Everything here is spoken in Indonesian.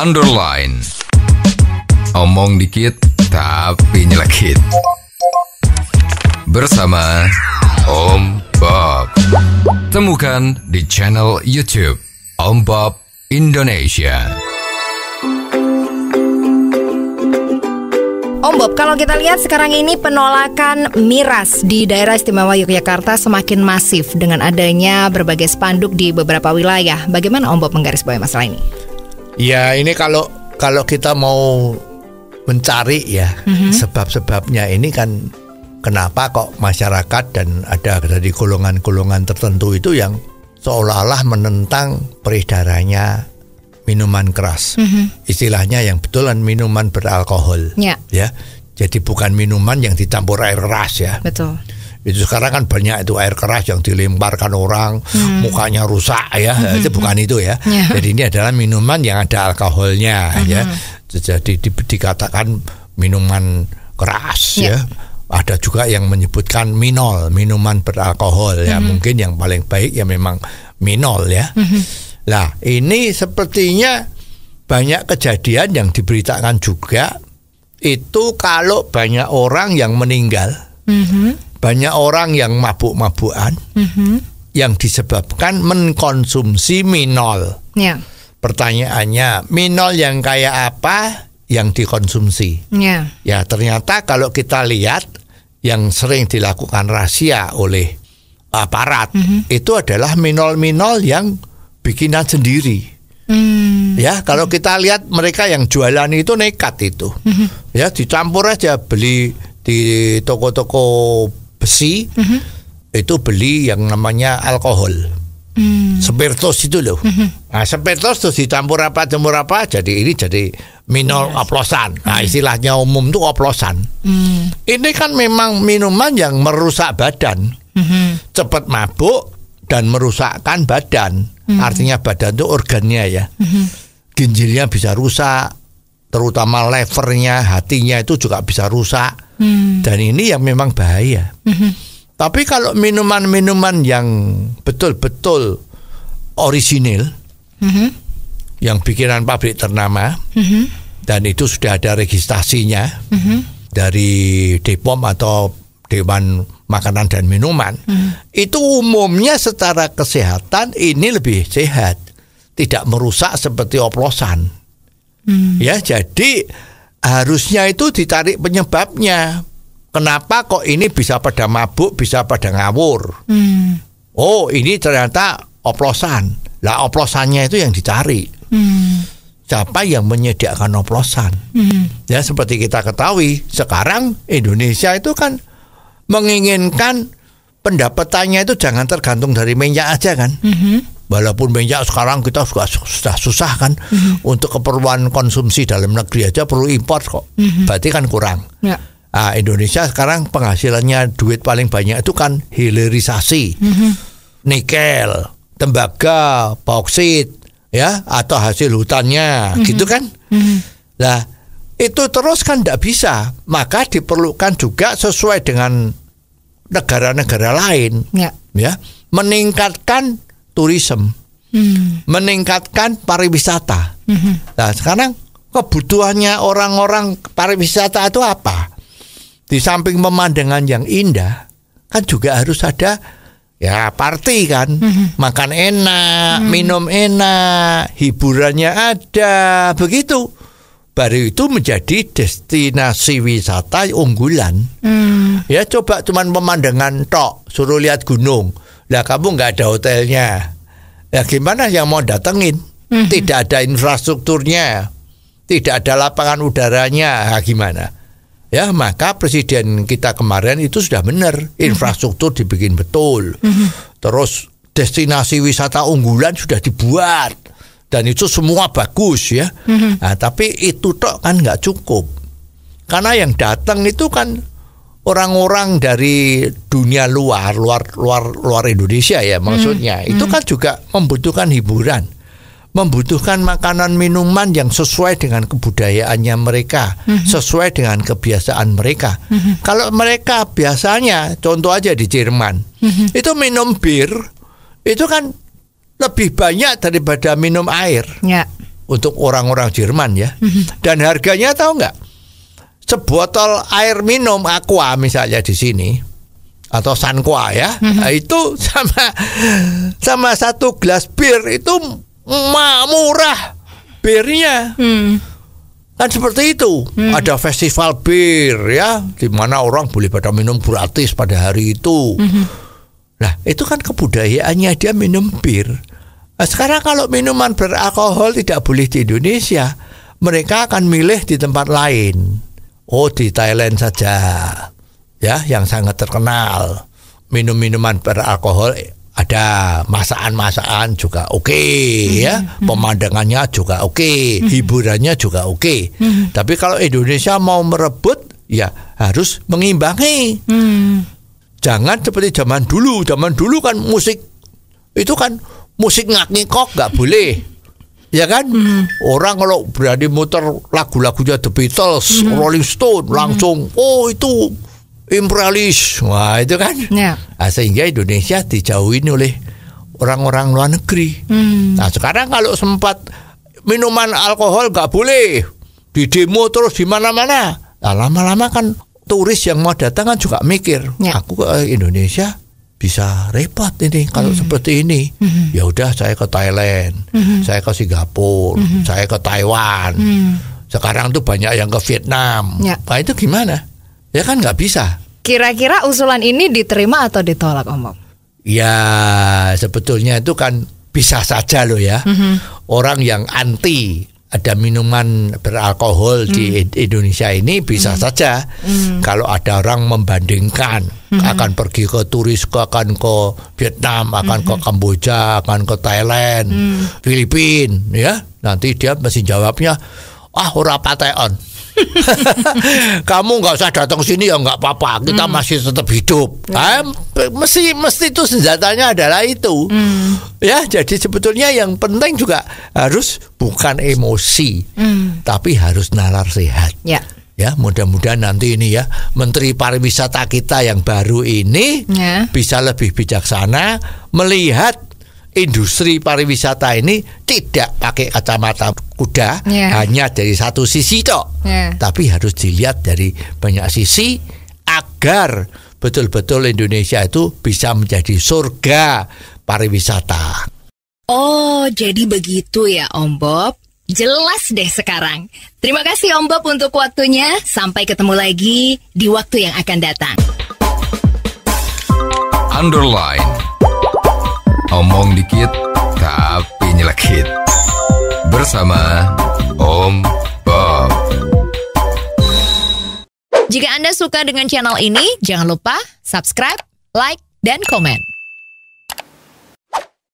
underline. Omong dikit tapi nyelekit. Bersama Om Bob. Temukan di channel YouTube Om Bob Indonesia. Om Bob, kalau kita lihat sekarang ini penolakan miras di daerah istimewa Yogyakarta semakin masif dengan adanya berbagai spanduk di beberapa wilayah. Bagaimana Om Bob menggarisbawahi masalah ini? Ya ini kalau kalau kita mau mencari ya mm-hmm. sebab-sebabnya ini kan kenapa kok masyarakat dan ada dari golongan-golongan tertentu itu yang seolah-olah menentang peredarannya minuman keras. Mm-hmm. Istilahnya yang betulan minuman beralkohol. Yeah. Ya. Jadi bukan minuman yang dicampur air keras ya. Betul. Itu sekarang kan banyak itu air keras yang dilemparkan orang, hmm. mukanya rusak ya. Hmm. Itu hmm, bukan hmm. itu ya. Yeah. Jadi ini adalah minuman yang ada alkoholnya hmm. ya. Jadi di, dikatakan minuman keras yeah. ya. Ada juga yang menyebutkan minol, minuman beralkohol ya. Hmm. Mungkin yang paling baik ya memang minol ya. Hmm. Nah, ini sepertinya banyak kejadian yang diberitakan juga itu kalau banyak orang yang meninggal. -hmm banyak orang yang mabuk-mabukan mm-hmm. yang disebabkan mengkonsumsi minol. Yeah. Pertanyaannya, minol yang kayak apa yang dikonsumsi? Yeah. Ya, ternyata kalau kita lihat yang sering dilakukan rahasia oleh aparat mm-hmm. itu adalah minol-minol yang bikinan sendiri. Hmm. Ya, kalau kita lihat mereka yang jualan itu nekat itu. Hmm. Ya, dicampur aja beli di toko-toko besi mm -hmm. itu beli yang namanya alkohol. mm. Spiritus itu loh. Mm -hmm. Nah, spiritus terus dicampur apa campur apa jadi ini jadi minol yes. Iya. oplosan. Nah, hmm. istilahnya umum tuh oplosan. Mm. Ini kan memang minuman yang merusak badan. Mm -hmm. Cepat mabuk dan merusakkan badan. Mm. Artinya badan itu organnya ya. Mm -hmm. Ginjilnya bisa rusak, terutama levernya, hatinya itu juga bisa rusak Hmm. dan ini yang memang bahaya. Hmm. Tapi kalau minuman-minuman yang betul-betul orisinil, hmm. yang bikinan pabrik ternama, dan itu sudah ada registrasinya dari Depom atau Dewan Makanan dan Minuman, itu umumnya secara kesehatan ini lebih sehat, tidak merusak seperti oplosan. Hmm. Ya, jadi harusnya itu ditarik penyebabnya. Kenapa kok ini bisa pada mabuk, bisa pada ngawur? Hmm. Oh, ini ternyata oplosan. Lah oplosannya itu yang dicari. Hmm. Siapa yang menyediakan oplosan? Hmm. Ya seperti kita ketahui, sekarang Indonesia itu kan menginginkan pendapatannya itu jangan tergantung dari minyak aja kan. Hmm walaupun minyak sekarang kita sudah susah susah kan mm-hmm. untuk keperluan konsumsi dalam negeri aja perlu impor kok mm-hmm. berarti kan kurang yeah. Nah, Indonesia sekarang penghasilannya duit paling banyak itu kan hilirisasi mm-hmm. nikel tembaga bauksit ya atau hasil hutannya mm-hmm. gitu kan mm-hmm. nah itu terus kan tidak bisa maka diperlukan juga sesuai dengan negara-negara lain ya. ya meningkatkan tourism, hmm. meningkatkan pariwisata. Hmm. Nah sekarang kebutuhannya orang-orang pariwisata itu apa? Di samping pemandangan yang indah, kan juga harus ada ya party kan, mm-hmm. makan enak, mm minum enak, hiburannya ada, begitu. Baru itu menjadi destinasi wisata unggulan. Mm. Ya coba cuman pemandangan tok, suruh lihat gunung lah kamu nggak ada hotelnya. Ya gimana yang mau datengin? Mm -hmm. Tidak ada infrastrukturnya, tidak ada lapangan udaranya, nah, gimana? Ya maka presiden kita kemarin itu sudah benar mhm. infrastruktur dibikin betul, mm -hmm. terus destinasi wisata unggulan sudah dibuat dan itu semua bagus ya. Mm -hmm. Nah, tapi itu toh kan nggak cukup karena yang datang itu kan orang-orang dari dunia luar, luar luar luar Indonesia ya hmm. maksudnya. Hmm. Itu kan juga membutuhkan hiburan. Membutuhkan makanan minuman yang sesuai dengan kebudayaannya mereka, hmm. sesuai dengan kebiasaan mereka. Hmm. Kalau mereka biasanya contoh aja di Jerman, hmm. itu minum bir itu kan lebih banyak daripada minum air. Ya. Untuk orang-orang Jerman ya. Hmm. Dan harganya tahu nggak? sebotol air minum aqua misalnya di sini atau sanqua ya mm-hmm. itu sama sama satu gelas bir itu murah birnya mm. kan seperti itu mm. ada festival bir ya di mana orang boleh pada minum gratis pada hari itu mm-hmm. nah itu kan kebudayaannya dia minum bir nah, sekarang kalau minuman beralkohol tidak boleh di Indonesia mereka akan milih di tempat lain Oh di Thailand saja ya yang sangat terkenal minum-minuman beralkohol ada masakan-masakan juga oke okay, hmm. ya hmm. pemandangannya juga oke okay, hmm. hiburannya juga oke okay. tapi kalau Indonesia mau merebut ya harus mengimbangi jangan seperti zaman dulu zaman dulu kan musik itu kan musik ngak ngikok nggak boleh ya kan? Hmm. Orang kalau berani muter lagu-lagunya The Beatles, hmm. Rolling Stone, hmm. langsung oh itu imperialis, wah itu kan. Yeah. Nah, sehingga Indonesia dijauhin oleh orang-orang luar negeri. Hmm. Nah sekarang kalau sempat minuman alkohol nggak boleh di demo terus di mana-mana. Nah lama-lama kan turis yang mau datang kan juga mikir, ya. aku ke Indonesia bisa repot ini kalau mm seperti ini. Mm-hmm. Ya udah saya ke Thailand, mm-hmm. saya ke Singapura, mm-hmm. saya ke Taiwan. mm Sekarang tuh banyak yang ke Vietnam. Ya. Nah itu gimana? Ya kan nggak bisa. Kira-kira usulan ini diterima atau ditolak, Om? Ya sebetulnya itu kan bisa saja loh ya. Mm-hmm. Orang yang anti ada minuman beralkohol hmm. di Indonesia ini bisa hmm. saja hmm. kalau ada orang membandingkan hmm. akan pergi ke turis ke akan ke Vietnam akan hmm. ke Kamboja akan ke Thailand hmm. Filipina ya nanti dia mesti jawabnya ah ora pateon kamu nggak usah datang sini ya nggak apa-apa kita hmm. masih tetap hidup hmm. eh, mesti mesti itu senjatanya adalah itu hmm. ya jadi sebetulnya yang penting juga harus bukan emosi hmm. tapi harus nalar sehat ya ya mudah-mudahan nanti ini ya menteri pariwisata kita yang baru ini ya. bisa lebih bijaksana melihat industri pariwisata ini tidak pakai kacamata kuda yeah. hanya dari satu sisi toh, yeah. tapi harus dilihat dari banyak sisi agar betul-betul Indonesia itu bisa menjadi surga pariwisata. Oh, jadi begitu ya Om Bob. Jelas deh sekarang. Terima kasih Om Bob untuk waktunya. Sampai ketemu lagi di waktu yang akan datang. Underline Omong dikit, tapi nyelekit. Bersama Om Bob. Jika Anda suka dengan channel ini, jangan lupa subscribe, like, dan komen.